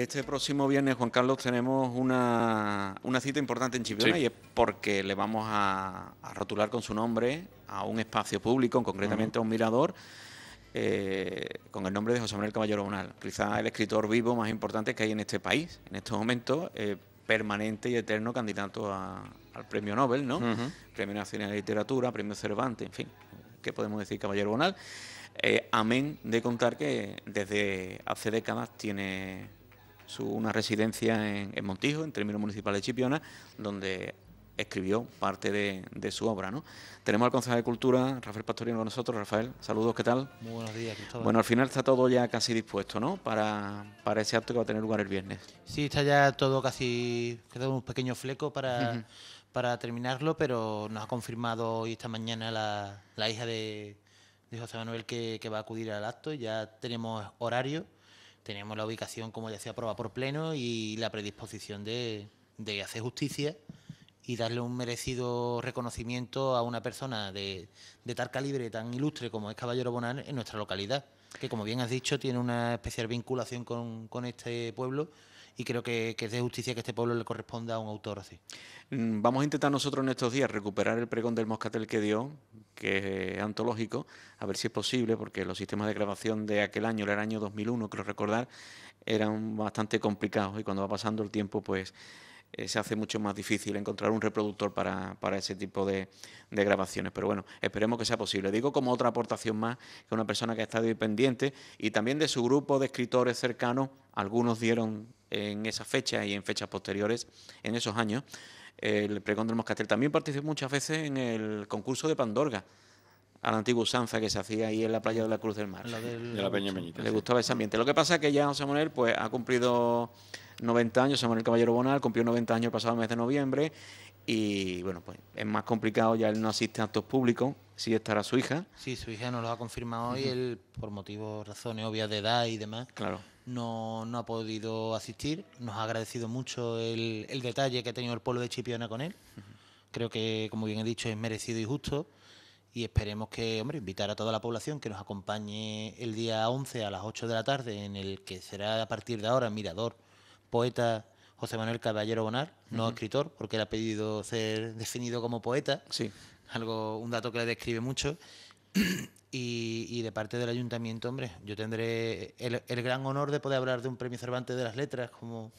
Este próximo viernes, Juan Carlos, tenemos una, cita importante en Chipiona y es porque le vamos a, rotular con su nombre a un espacio público, concretamente a un mirador, eh, con el nombre de José Manuel Caballero Bonal. Quizás el escritor vivo más importante que hay en este país, en estos momentos, eh, permanente y eterno candidato al premio Nobel, ¿no? Premio Nacional de Literatura, Premio Cervantes, en fin, ¿qué podemos decir, Caballero Bonal? Eh, amén de contar que desde hace décadas tiene su, una residencia en, Montijo, en términos municipales de Chipiona, donde escribió parte de, su obra. ¿no? Tenemos al concejal de Cultura, Rafael Pastorino, con nosotros. Rafael, saludos, ¿qué tal? Muy buenos días, Bueno, al final está todo ya casi dispuesto, ¿no? Para, para ese acto que va a tener lugar el viernes. Sí, está ya todo casi, queda un pequeño fleco para, terminarlo, pero nos ha confirmado hoy esta mañana la, la hija de, de José Manuel que, va a acudir al acto. y Ya tenemos horario ...tenemos la ubicación, como ya se aprobado por pleno, y la predisposición de, de hacer justicia y darle un merecido reconocimiento a una persona de, de tal calibre, tan ilustre como es Caballero Bonal en nuestra localidad, que como bien has dicho tiene una especial vinculación con, con este pueblo y creo que, es de justicia que este pueblo le corresponda a un autor así. Mm, vamos a intentar nosotros en estos días recuperar el pregón del Moscatel que dio, que es eh, antológico, a ver si es posible, porque los sistemas de grabación de aquel año, el año 2001, creo recordar, eran bastante complicados y cuando va pasando el tiempo, pues eh, se hace mucho más difícil encontrar un reproductor para, ese tipo de, de, grabaciones. Pero bueno, esperemos que sea posible. Digo como otra aportación más que una persona que ha estado pendiente y también de su grupo de escritores cercanos, algunos dieron en esa fecha y en fechas posteriores, en esos años, el pregón del Moscatel. También participó muchas veces en el concurso de Pandorga, a la antigua usanza que se hacía ahí en la playa de la Cruz del Mar. de la Peña Le gustaba ese ambiente. Lo que pasa es que ya José Manuel pues, ha cumplido 90 años, José Manuel Caballero Bonal cumplió 90 años el pasado mes de noviembre y bueno, pues es más complicado, ya él no asiste a actos públicos, sí estará su hija. Sí, su hija nos lo ha confirmado hoy, él, por motivos, razones obvias de edad y demás. Claro no, no ha podido asistir. Nos ha agradecido mucho el, detalle que ha tenido el pueblo de Chipiona con él. Creo que, como bien he dicho, es merecido y justo. Y esperemos que, hombre, invitar a toda la población que nos acompañe el día 11 a las 8 de la tarde, en el que será a partir de ahora mirador, poeta José Manuel Caballero Bonar, no escritor, porque él ha pedido ser definido como poeta. Sí. Algo, un dato que le describe mucho. Y, de parte del ayuntamiento, hombre, yo tendré el, gran honor de poder hablar de un premio Cervantes de las Letras, como,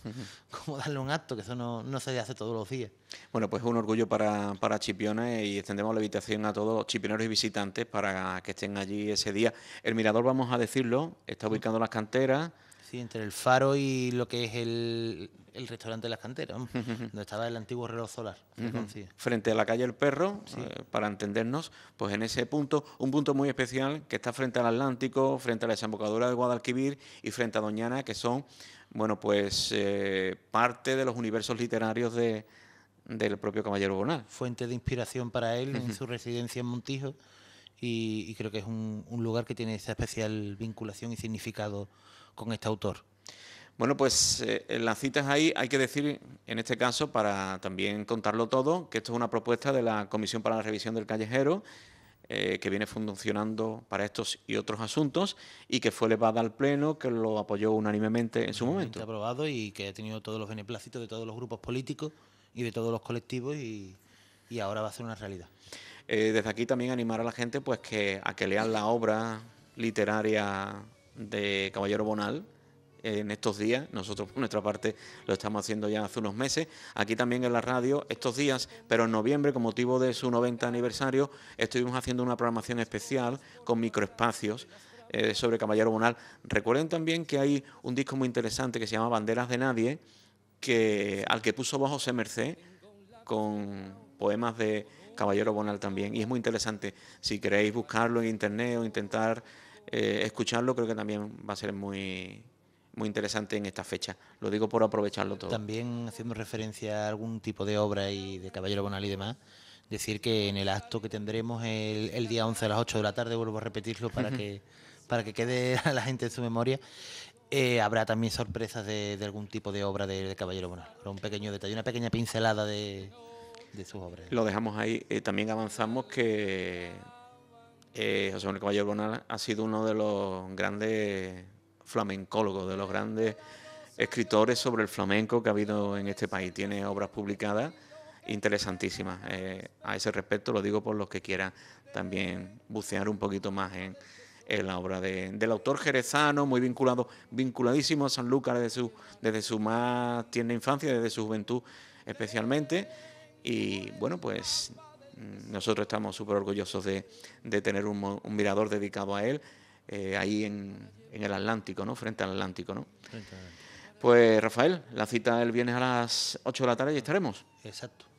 como darle un acto, que eso no, se hace todos los días. Bueno, pues es un orgullo para, para Chipiones y extendemos la invitación a todos chipioneros y visitantes para que estén allí ese día. El mirador, vamos a decirlo, está ubicando las canteras entre el faro y lo que es el, restaurante de las canteras, donde estaba el antiguo reloj solar. Frente a la calle El Perro, eh, para entendernos, pues en ese punto, un punto muy especial que está frente al Atlántico, frente a la desembocadura de Guadalquivir y frente a Doñana, que son, bueno, pues eh, parte de los universos literarios del propio Caballero Bonal. Fuente de inspiración para él en su residencia en Montijo y, creo que es un, un, lugar que tiene esa especial vinculación y significado con este autor? Bueno, pues eh, las citas ahí hay que decir, en este caso, para también contarlo todo, que esto es una propuesta de la Comisión para la Revisión del Callejero, eh, que viene funcionando para estos y otros asuntos y que fue elevada al Pleno, que lo apoyó unánimemente en su momento. aprobado y que ha tenido todos los beneplácitos de todos los grupos políticos y de todos los colectivos y, ahora va a ser una realidad. Eh, desde aquí también animar a la gente pues que a que lean la obra literaria de Caballero Bonal en estos días. Nosotros, por nuestra parte, lo estamos haciendo ya hace unos meses. Aquí también en la radio, estos días, pero en noviembre, con motivo de su 90 aniversario, estuvimos haciendo una programación especial con microespacios eh, sobre Caballero Bonal. Recuerden también que hay un disco muy interesante que se llama Banderas de Nadie, que, al que puso bajo José Merced, con poemas de Caballero Bonal también. Y es muy interesante. Si queréis buscarlo en internet o intentar eh, escucharlo creo que también va a ser muy, muy interesante en esta fecha. Lo digo por aprovecharlo todo. También haciendo referencia a algún tipo de obra y de Caballero Bonal y demás, decir que en el acto que tendremos el, día 11 a las 8 de la tarde, vuelvo a repetirlo para que para que quede a la gente en su memoria, eh, habrá también sorpresas de, algún tipo de obra de, Caballero Bonal. un pequeño detalle, una pequeña pincelada de, de sus obras. Lo dejamos ahí. Eh, también avanzamos que eh, José Manuel Caballero Bonal ha sido uno de los grandes flamencólogos, de los grandes escritores sobre el flamenco que ha habido en este país. Tiene obras publicadas interesantísimas. Eh, a ese respecto lo digo por los que quieran también bucear un poquito más en, la obra del autor jerezano, muy vinculado, vinculadísimo a Sanlúcar desde desde su más tierna infancia, desde su juventud especialmente. Y bueno, pues Mm, nosotros estamos súper orgullosos de, tener un, mirador dedicado a él eh, ahí en, el Atlántico, ¿no? Frente al Atlántico, ¿no? Pues Rafael, la cita él viene a las 8 de la tarde y estaremos. Exacto.